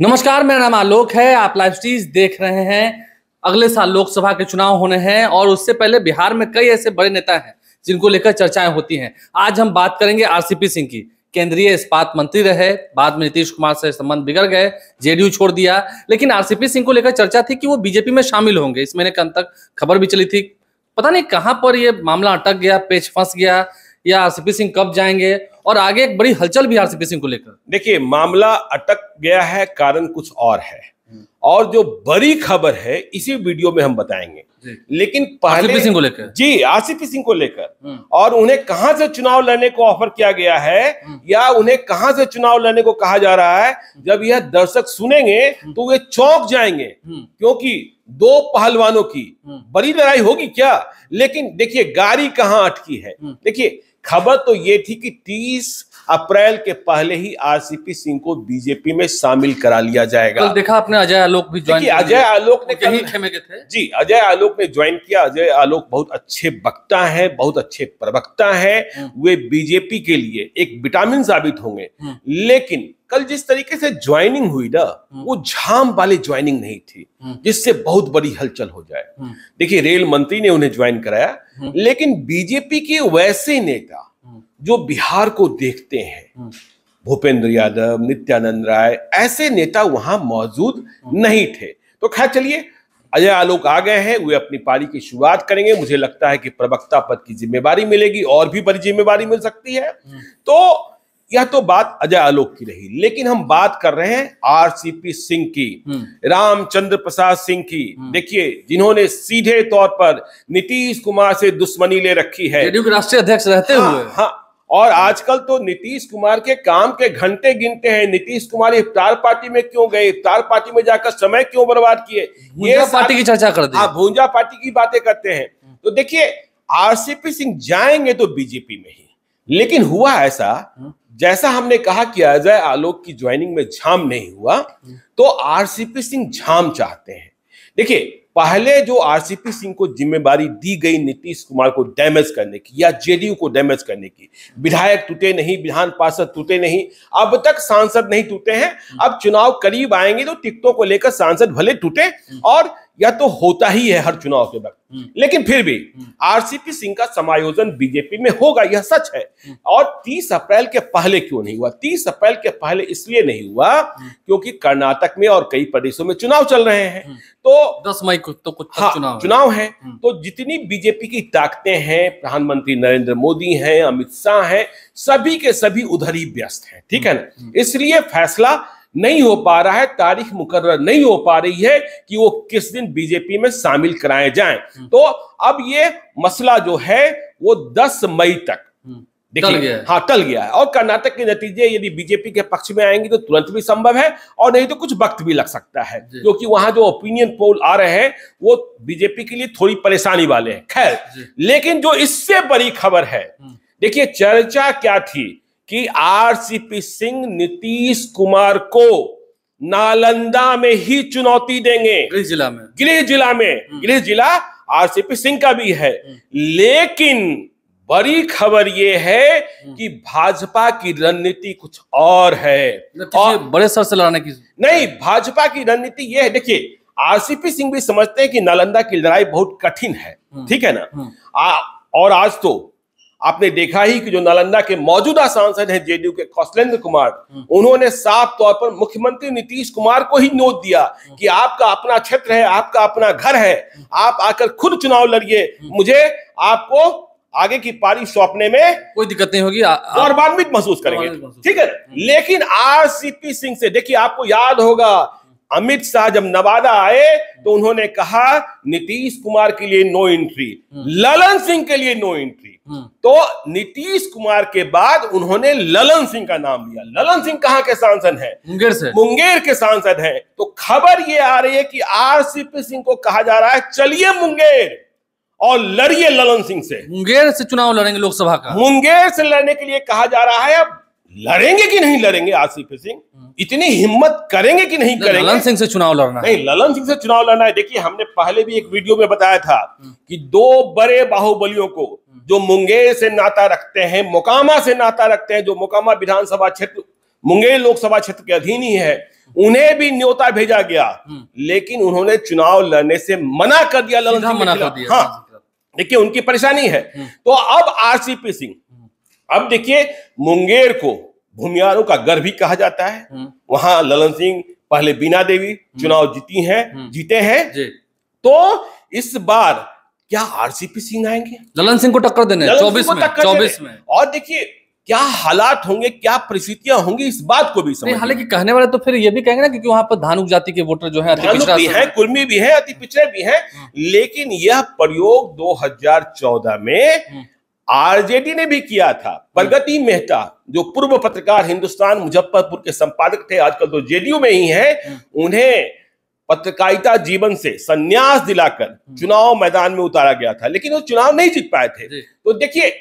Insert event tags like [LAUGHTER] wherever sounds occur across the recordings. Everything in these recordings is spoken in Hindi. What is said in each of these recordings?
नमस्कार मेरा नाम आलोक है आप लाइव स्टीज देख रहे हैं अगले साल लोकसभा के चुनाव होने हैं और उससे पहले बिहार में कई ऐसे बड़े नेता हैं जिनको लेकर चर्चाएं होती हैं आज हम बात करेंगे आरसीपी सिंह की केंद्रीय इस्पात मंत्री रहे बाद में नीतीश कुमार से संबंध बिगड़ गए जेडीयू छोड़ दिया लेकिन आरसीपी सिंह को लेकर चर्चा थी कि वो बीजेपी में शामिल होंगे इस महीने के अंत तक खबर भी चली थी पता नहीं कहां पर ये मामला अटक गया पेच फंस गया या आरसीपी सिंह कब जाएंगे और आगे एक बड़ी हलचल भी आरसीपी सिंह को लेकर देखिए मामला अटक गया है कारण कुछ और है और जो बड़ी खबर है इसी वीडियो में हम बताएंगे लेकिन पहले सिंह को लेकर जी आसिफ सिंह को लेकर हम्म। और उन्हें कहां से चुनाव लड़ने को ऑफर किया गया है हम्म। या उन्हें कहां से चुनाव लड़ने को कहा जा रहा है हम्म। जब यह दर्शक सुनेंगे तो वे चौंक जाएंगे क्योंकि दो पहलवानों की बड़ी लड़ाई होगी क्या लेकिन देखिए गाड़ी कहां अटकी है देखिए खबर तो ये थी कि तीस अप्रैल के पहले ही आरसीपी सिंह को बीजेपी में शामिल करा लिया जाएगा तो देखा आपने अजय आलोक भी ज्वाइन किया अजय आलोक ने कहीं खेमे के थे जी अजय आलोक ने ज्वाइन किया अजय आलोक बहुत अच्छे वक्ता है बहुत अच्छे प्रवक्ता है हम्म। वे बीजेपी के लिए एक विटामिन साबित होंगे हम्म। लेकिन कल जिस तरीके से ज्वाइनिंग हुई ना हम्म। वो झाम वाली ज्वाइनिंग नहीं थी जिससे बहुत बड़ी हलचल हो जाए देखिए रेल मंत्री ने उन्हें ज्वाइन कराया लेकिन बीजेपी के वैसे नेता जो बिहार को देखते हैं हम्म। भूपेंद्र यादव नित्यानंद राय ऐसे नेता वहां मौजूद हम्म। नहीं थे तो खैर चलिए अजय आलोक आ गए हैं वे अपनी पारी की शुरुआत करेंगे मुझे लगता है कि प्रवक्ता पद की जिम्मेवारी मिलेगी और भी बड़ी जिम्मेवारी मिल सकती है हम्म। तो यह तो बात अजय आलोक की रही लेकिन हम बात कर रहे हैं आरसीपी सिंह की हम्म। रामचंद्र प्रसाद सिंह की हम्म। देखिए जिन्होंने सीधे तौर पर नीतीश कुमार से दुश्मनी ले रखी है राष्ट्रीय अध्यक्ष रहते हाँ, हुए हाँ और आजकल तो नीतीश कुमार के काम के घंटे गिनते हैं नीतीश कुमार इफ्तार पार्टी में क्यों गए इफ्तार पार्टी में जाकर समय क्यों बर्बाद किए ये पार्टी की चर्चा करते हैं हाँ, भूंजा पार्टी की बातें करते हैं हम्म। तो देखिए आरसीपी सिंह जाएंगे तो बीजेपी में ही लेकिन हुआ ऐसा जैसा हमने कहा कि अजय आलोक की ज्वाइनिंग में झाम नहीं हुआ तो आरसीपी सिंह झाम चाहते हैं देखिए पहले जो आरसीपी सिंह को जिम्मेदारी दी गई नीतीश कुमार को डैमेज करने की या जेडीयू को डैमेज करने की विधायक टूटे नहीं विधान पार्षद टूटे नहीं अब तक सांसद नहीं टूटे हैं अब चुनाव करीब आएंगे तो टिकटों को लेकर सांसद भले टूटे और या तो होता ही है हर चुनाव के वक्त हम्म। लेकिन फिर भी हम्म। आरसीपी सिंह का समायोजन बीजेपी में होगा यह सच है हम्म। और 30 अप्रैल के पहले क्यों नहीं हुआ 30 अप्रैल के पहले इसलिए नहीं हुआ क्योंकि कर्नाटक में और कई प्रदेशों में चुनाव चल रहे हैं तो 10 मई को तो कुछ हाँ, चुनाव चुनाव है तो जितनी बीजेपी की ताकतें हैं प्रधानमंत्री नरेंद्र मोदी हैं अमित शाह हैं सभी के सभी उधर ही व्यस्त हैं ठीक है ना इसलिए फैसला नहीं हो पा रहा है तारीख मुकर नहीं हो पा रही है कि वो किस दिन बीजेपी में शामिल कराए जाएं हम्म। तो अब ये मसला जो है वो 10 मई तक हम्म। देखिए हाँ टल गया है और कर्नाटक के नतीजे यदि बीजेपी के पक्ष में आएंगे तो तुरंत भी संभव है और नहीं तो कुछ वक्त भी लग सकता है क्योंकि वहां जो ओपिनियन पोल आ रहे हैं वो बीजेपी के लिए थोड़ी परेशानी वाले हैं खैर लेकिन जो इससे बड़ी खबर है हम्म। देखिए चर्चा क्या थी कि आरसीपी सिंह नीतीश कुमार को नालंदा में ही चुनौती देंगे गृह जिला में गृह जिला में हम्म। गृह जिला आरसीपी सिंह का भी है हम्म। लेकिन बड़ी खबर यह है हम्म। कि भाजपा की रणनीति कुछ और है मतलब और बड़े सर से लड़ाने की नहीं भाजपा की रणनीति यह है देखिए आरसीपी सिंह भी समझते हैं कि नालंदा की लड़ाई बहुत कठिन है ठीक है ना आ, और आज तो आपने देखा ही कि जो नालंदा के मौजूदा सांसद हैं जेडीयू के कौशलेंद्र कुमार उन्होंने साफ तौर पर मुख्यमंत्री नीतीश कुमार को ही नोट दिया कि आपका अपना क्षेत्र है आपका अपना घर है आप आकर खुद चुनाव लड़िए मुझे आपको आगे की पारी सौंपने में कोई दिक्कत नहीं होगी गौरवान्वित महसूस करेंगे ठीक है लेकिन आर सिंह से देखिए आपको याद होगा अमित शाह जब नवादा आए तो उन्होंने कहा नीतीश कुमार के लिए नो एंट्री हम्म। ललन सिंह के लिए नो एंट्री हम्म। तो नीतीश कुमार के बाद उन्होंने ललन सिंह का नाम लिया ललन सिंह कहां के सांसद हैं मुंगेर से मुंगेर के सांसद हैं तो खबर ये आ रही है कि आरसीपी सिंह को कहा जा रहा है चलिए मुंगेर और लड़िए ललन सिंह से मुंगेर से चुनाव लड़ेंगे लोकसभा का मुंगेर से लड़ने के लिए कहा जा रहा है अब लड़ेंगे कि नहीं लड़ेंगे आसिफ सिंह हम्म। इतनी हिम्मत करेंगे कि नहीं करेंगे ललन सिंह से चुनाव लड़ना नहीं ललन सिंह से चुनाव लड़ना है देखिए हमने पहले भी एक वीडियो में बताया था हम्म। कि दो बड़े बाहुबलियों को हम्म। जो मुंगेर से नाता रखते हैं मोकामा से नाता रखते हैं जो मोकामा विधानसभा क्षेत्र मुंगेर लोकसभा क्षेत्र के अधीन ही है उन्हें भी न्योता भेजा गया लेकिन उन्होंने चुनाव लड़ने से मना कर दिया ललन सिंह मना कर दिया हाँ देखिए उनकी परेशानी है तो अब आरसीपी सिंह अब देखिए मुंगेर को भूमियारों का घर भी कहा जाता है हम्म। वहां ललन सिंह पहले बीना देवी हम्म। चुनाव जीती हैं हम्म। जीते हैं तो इस बार क्या आरसीपी सिंह आएंगे ललन सिंह को टक्कर देने चौबीस में चौबीस में और देखिए क्या हालात होंगे क्या परिस्थितियां होंगी इस बात को भी समझ हालांकि कहने वाले तो फिर ये भी कहेंगे ना क्योंकि वहां पर धानुक जाति के वोटर जो है भी है कुर्मी भी है अति पिछड़े भी हैं लेकिन यह प्रयोग 2014 में आरजेडी ने भी किया था प्रगति मेहता जो पूर्व पत्रकार हिंदुस्तान मुजफ्फरपुर के संपादक थे आजकल तो जेडीयू में ही हैं हाँ। उन्हें पत्रकारिता जीवन से संन्यास दिलाकर हाँ। चुनाव मैदान में उतारा गया था लेकिन वो चुनाव नहीं जीत पाए थे तो देखिए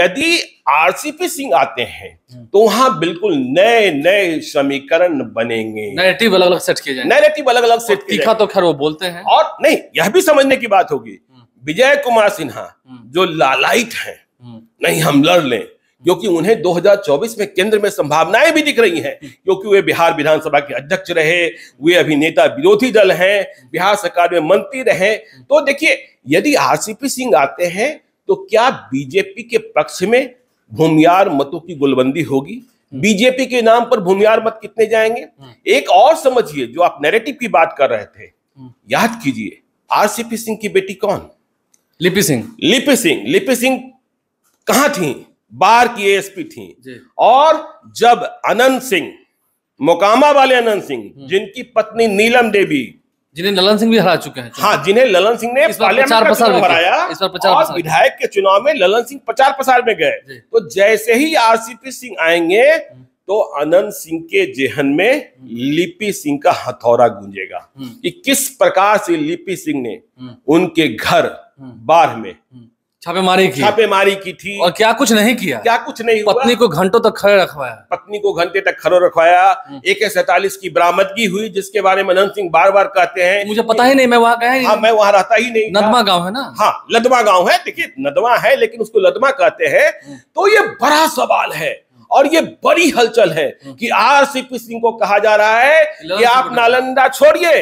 यदि आरसीपी सिंह आते हैं हाँ। तो वहां बिल्कुल नए नए समीकरण बनेंगे नैरेटिव अलग अलग सेट किए जाएंगे नैरेटिव अलग अलग सेट तीखा तो खैर वो बोलते हैं और नहीं यह भी समझने की बात होगी विजय कुमार सिन्हा हम्म। जो लालाइट हैं हम्म। नहीं हम लड़ लें क्योंकि उन्हें 2024 में केंद्र में संभावनाएं भी दिख रही हैं क्योंकि वे बिहार विधानसभा के अध्यक्ष रहे वे अभी नेता विरोधी दल हैं बिहार सरकार में मंत्री रहे तो देखिए यदि आरसीपी सिंह आते हैं तो क्या बीजेपी के पक्ष में भूमियार मतों की गुलबंदी होगी हम्म। बीजेपी के नाम पर भूमियार मत कितने जाएंगे एक और समझिए जो आप नेरेटिव की बात कर रहे थे याद कीजिए आरसीपी सिंह की बेटी कौन लिपि सिंह लिपि सिंह लिपि सिंह कहा थी बार की एएसपी थी और जब अनंत सिंह मोकामा वाले अनंत सिंह हम्म। जिनकी पत्नी नीलम देवी जिन्हें ललन सिंह भी हरा चुके हैं हाँ जिन्हें ललन सिंह ने प्रचार प्रसार में हराया इस बार प्रचार विधायक के चुनाव में ललन सिंह प्रचार प्रसार में गए तो जैसे ही आरसीपी सिंह आएंगे तो अनंत सिंह के जेहन में लिपि सिंह का हथौरा गूंजेगा हम्म। कि किस प्रकार से लिपि सिंह ने हम्म। उनके घर हम्म। बाढ़ में हम्म। छापेमारी की छापेमारी की थी और क्या कुछ नहीं किया क्या कुछ नहीं पत्नी को घंटों तक खड़े रखवाया पत्नी को घंटे तक खड़े रखवाया हम्म। एक सैतालीस की बरामदगी हुई जिसके बारे में अनंत सिंह बार बार कहते हैं मुझे पता ही नहीं मैं वहाँ गया हाँ मैं वहाँ रहता ही नहीं नदमा गाँव है ना हाँ लदमा गाँव है देखिये नदमा है लेकिन उसको लदमा कहते हैं तो ये बड़ा सवाल है और ये बड़ी हलचल है कि आर सी पी सिंह को कहा जा रहा है कि आप नालंदा छोड़िए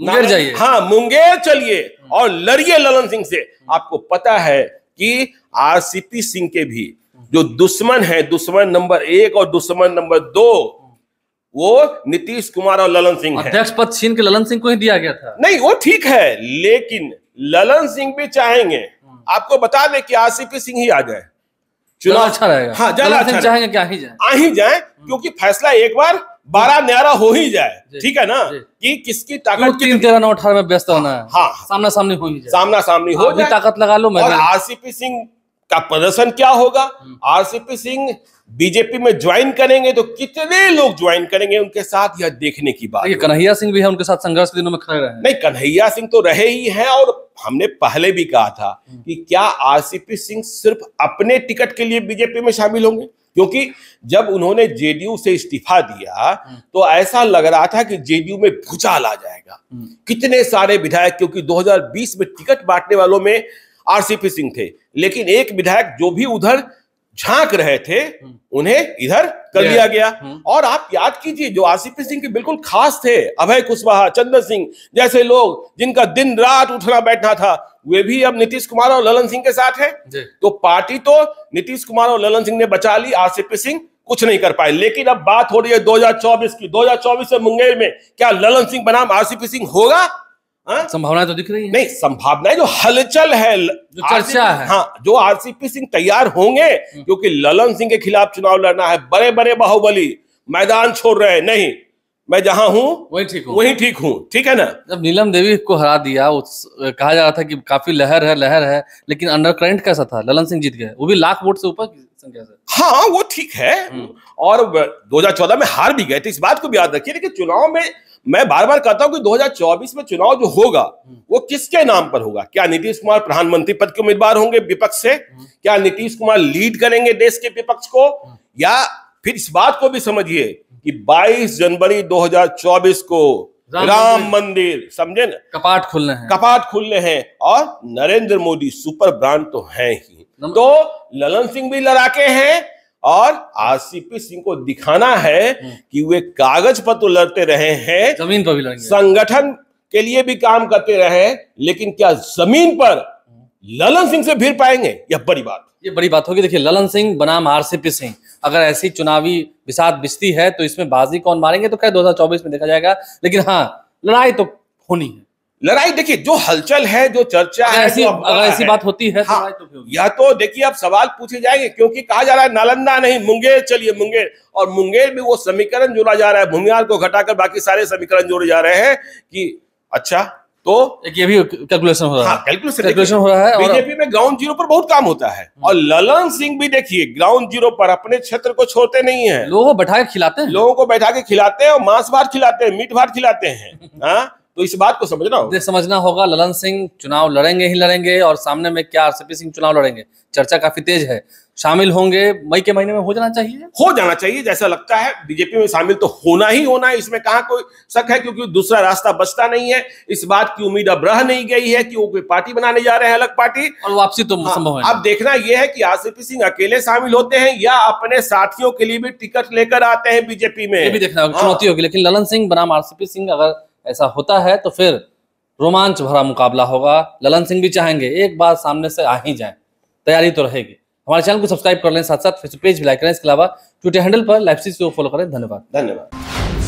मुंगेर जाइए हाँ मुंगेर चलिए और लड़िए ललन सिंह से हम्म। आपको पता है कि आरसीपी सिंह के भी जो दुश्मन है दुश्मन नंबर एक और दुश्मन नंबर दो वो नीतीश कुमार और ललन सिंह अध्यक्ष पद छीन के ललन सिंह को ही दिया गया था नहीं वो ठीक है लेकिन ललन सिंह भी चाहेंगे हम्म। आपको बता दें कि आरसीपी सिंह ही आ जाए चुनाव अच्छा रहेगा हाँ ज्यादा अच्छा चाहेंगे क्या ही जाए आ ही जाए क्योंकि फैसला एक बार बारह न्यारा हो ही जाए ठीक है ना कि किसकी ताकत तीन तेरह नौ अठारह में व्यस्त होना है हाँ सामना सामने हो ही जाए सामना सामने हो जाए ताकत लगा लो और आरसीपी सिंह का प्रदर्शन क्या होगा हम्म। आरसीपी सिंह बीजेपी में ज्वाइन करेंगे तो कितने लोग ज्वाइन करेंगे उनके साथ यह देखने की बात कन्हैया सिंह भी है उनके साथ संघर्ष दिनों में खड़े रहे नहीं कन्हैया सिंह तो रहे ही हैं और हमने पहले भी कहा था हम्म। कि क्या आरसीपी सिंह सिर्फ अपने टिकट के लिए बीजेपी में शामिल होंगे क्योंकि जब उन्होंने जेडीयू से इस्तीफा दिया हम्म। तो ऐसा लग रहा था कि जेडीयू में भूचाल आ जाएगा हम्म। कितने सारे विधायक क्योंकि 2020 में टिकट बांटने वालों में आरसीपी सिंह थे लेकिन एक विधायक जो भी उधर झांक रहे थे हम्म। उन्हें इधर कर लिया गया हम्म। और आप याद कीजिए जो आसिफ सिंह के बिल्कुल खास थे अभय कुशवाहा चंद्र सिंह जैसे लोग जिनका दिन रात उठना बैठना था वे भी अब नीतीश कुमार और ललन सिंह के साथ है तो पार्टी तो नीतीश कुमार और ललन सिंह ने बचा ली आसिफ सिंह कुछ नहीं कर पाए लेकिन अब बात हो रही है 2024 की 2024 में मुंगेर में क्या ललन सिंह बनाम आसिफ सिंह होगा हाँ? संभावना तो दिख रही है नहीं संभावनाएं जो हलचल है जो चर्चा है हाँ जो आरसीपी सिंह तैयार होंगे हम्म। क्योंकि ललन सिंह के खिलाफ चुनाव लड़ना है बड़े बड़े बाहुबली मैदान छोड़ रहे हैं नहीं मैं जहां हूँ वही ठीक हूँ वही ठीक हूँ ठीक है ना जब नीलम देवी को हरा दिया उस कहा जा रहा था कि काफी लहर है लहर है लेकिन अंडर कैसा था ललन सिंह जीत गए वो भी लाख वोट से ऊपर हाँ वो ठीक है हम्म। और 2014 में हार भी गए थे इस बात को भी याद रखिए लेकिन चुनाव में मैं बार बार कहता हूं कि 2024 में चुनाव जो होगा हम्म। वो किसके नाम पर होगा क्या नीतीश कुमार प्रधानमंत्री पद के उम्मीदवार होंगे विपक्ष से हम्म। क्या नीतीश कुमार लीड करेंगे देश के विपक्ष को या फिर इस बात को भी समझिए कि 22 जनवरी 2024 को राम, मंदिर समझे ना कपाट खुलने हैं कपाट खुलने हैं और नरेंद्र मोदी सुपर ब्रांड तो हैं ही तो ललन सिंह भी लड़ाके हैं और आरसीपी सिंह को दिखाना है हम्म। कि वे कागज पर तो लड़ते रहे हैं जमीन पर भी लड़ेंगे संगठन के लिए भी काम करते रहे लेकिन क्या जमीन पर ललन सिंह से भिड़ पाएंगे यह बड़ी बात ये बड़ी बात होगी देखिए ललन सिंह बनाम आरसीपी सिंह अगर ऐसी चुनावी विषाद बिजती है तो इसमें बाजी कौन मारेंगे तो क्या दो में देखा जाएगा लेकिन हाँ लड़ाई तो होनी है लड़ाई देखिए जो हलचल है जो चर्चा है ऐसी, अगर ऐसी है, बात होती है तो हाँ, तो, हो या तो देखिए अब सवाल पूछे जाएंगे क्योंकि कहा जा रहा है नालंदा नहीं मुंगेर चलिए मुंगेर और मुंगेर में वो समीकरण जोड़ा जा रहा है भूमिहार को घटाकर बाकी सारे समीकरण जोड़े जा रहे हैं कि अच्छा तो एक ये भी कैलकुलेशन हो रहा है कैलकुलेशन हाँ, कैलकुलेशन हो रहा है बीजेपी में ग्राउंड जीरो पर बहुत काम होता है और ललन सिंह भी देखिए ग्राउंड जीरो पर अपने क्षेत्र को छोड़ते नहीं है लोगों को बैठा के खिलाते हैं लोगों को बैठा के खिलाते हैं और मांस भार खिलाते हैं मीट भार खिलाते हैं [LAUGHS] हाँ? तो इस बात को समझना होगा समझना होगा ललन सिंह चुनाव लड़ेंगे ही लड़ेंगे और सामने में क्या आरसीपी सिंह चुनाव लड़ेंगे चर्चा काफी तेज है शामिल होंगे मई के महीने में हो जाना चाहिए हो जाना चाहिए जैसा लगता है बीजेपी में शामिल तो होना ही होना है इसमें कहा कोई शक है क्योंकि दूसरा रास्ता बचता नहीं है इस बात की उम्मीद अब रह नहीं गई है कि वो कोई पार्टी बनाने जा रहे हैं अलग पार्टी और वापसी तो हाँ, संभव है अब देखना यह है कि आसिफ सिंह अकेले शामिल होते हैं या अपने साथियों के लिए भी टिकट लेकर आते हैं बीजेपी में भी देखना हाँ। चुनौती होगी लेकिन ललन सिंह बनाम आसिफ सिंह अगर ऐसा होता है तो फिर रोमांच भरा मुकाबला होगा ललन सिंह भी चाहेंगे एक बार सामने से आ ही जाए तैयारी तो रहेगी हमारे चैनल को सब्सक्राइब कर लें साथ साथ फेसबुक पेज भी लाइक करें इसके अलावा ट्विटर हैंडल पर लाइफ को फॉलो करें धन्यवाद धन्यवाद